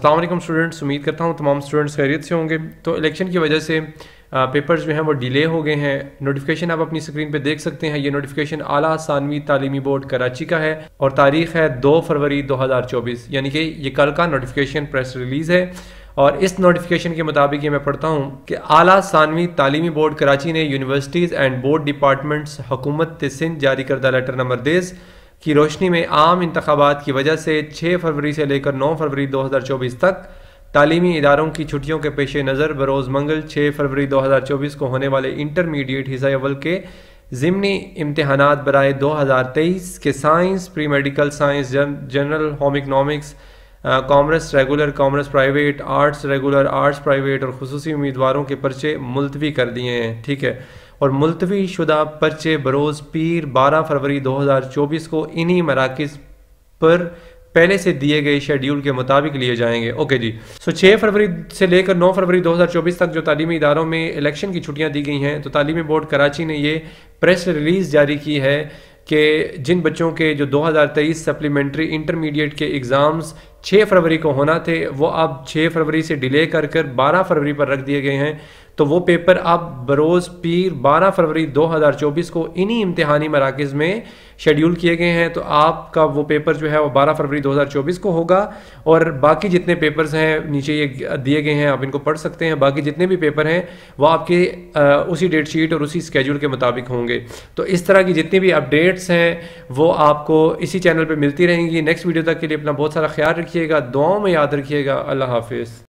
अल्लाम स्टूडेंट्स उम्मीद करता हूँ तमाम स्टूडेंट्स खैरियत से होंगे तो इलेक्शन की वजह से पेपर्स जो हैं वो डिले हो गए हैं नोटिफिकेशन आप अपनी स्क्रीन पे देख सकते हैं ये नोटिफिकेशन आला सानवी तालीमी बोर्ड कराची का है और तारीख है 2 फरवरी 2024 यानी कि ये कल का नोटिफिकेशन प्रेस रिलीज़ है और इस नोटिफिकेशन के मुताबिक ये मैं पढ़ता हूँ कि आला सानवी तालीमी बोर्ड कराची ने यूनिवर्सिटीज़ एंड बोर्ड डिपार्टमेंट्स हुकूमत सिंध जारी करदा लेटर नंबर देस की रोशनी में आम इंतबात की वजह से छः फरवरी से लेकर नौ फरवरी दो हज़ार चौबीस तक तालीमी इदारों की छुट्टियों के पेश नज़र बरोज़ मंगल छः फरवरी दो हज़ार चौबीस को होने वाले इंटरमीडिएट हिस्सा अवल के ज़मनी इम्तहान बरए दो हज़ार तेईस के science pre medical science general home economics commerce regular commerce private arts regular arts private और खसूसी उम्मीदवारों के पर्चे मुलतवी कर दिए हैं ठीक है और मुलतवी शुदा पर्चे बरोज़ पीर 12 फरवरी 2024 को इन्हीं मराकज़ पर पहले से दिए गए शेड्यूल के मुताबिक लिए जाएंगे ओके जी सो छः 6 फरवरी से लेकर 9 फरवरी 2024 तक जो तालीमी इदारों में इलेक्शन की छुट्टियां दी गई हैं तो तालीमी बोर्ड कराची ने ये प्रेस रिलीज़ जारी की है कि जिन बच्चों के जो 2023 सप्लीमेंट्री इंटरमीडिएट के एग्ज़ाम्स 6 फरवरी को होना थे वो अब 6 फरवरी से डिले कर कर बारह फरवरी पर रख दिए गए हैं तो वो पेपर अब बरोज़ पीर 12 फरवरी 2024 को इन्हीं इम्तहानी मराकज़ में शेड्यूल किए गए हैं तो आपका वो पेपर जो है वो 12 फरवरी 2024 को होगा और बाकी जितने पेपर्स हैं नीचे ये दिए गए हैं आप इनको पढ़ सकते हैं बाकी जितने भी पेपर हैं वो आपके उसी डेट शीट और उसी स्केड्यूल के मुताबिक होंगे तो इस तरह की जितनी भी अपडेट्स हैं वो आपको इसी चैनल पर मिलती रहेंगी नेक्स्ट वीडियो तक के लिए अपना बहुत सारा ख्याल रखिएगा दुआओं में याद रखिएगा अल्लाह हाफिज़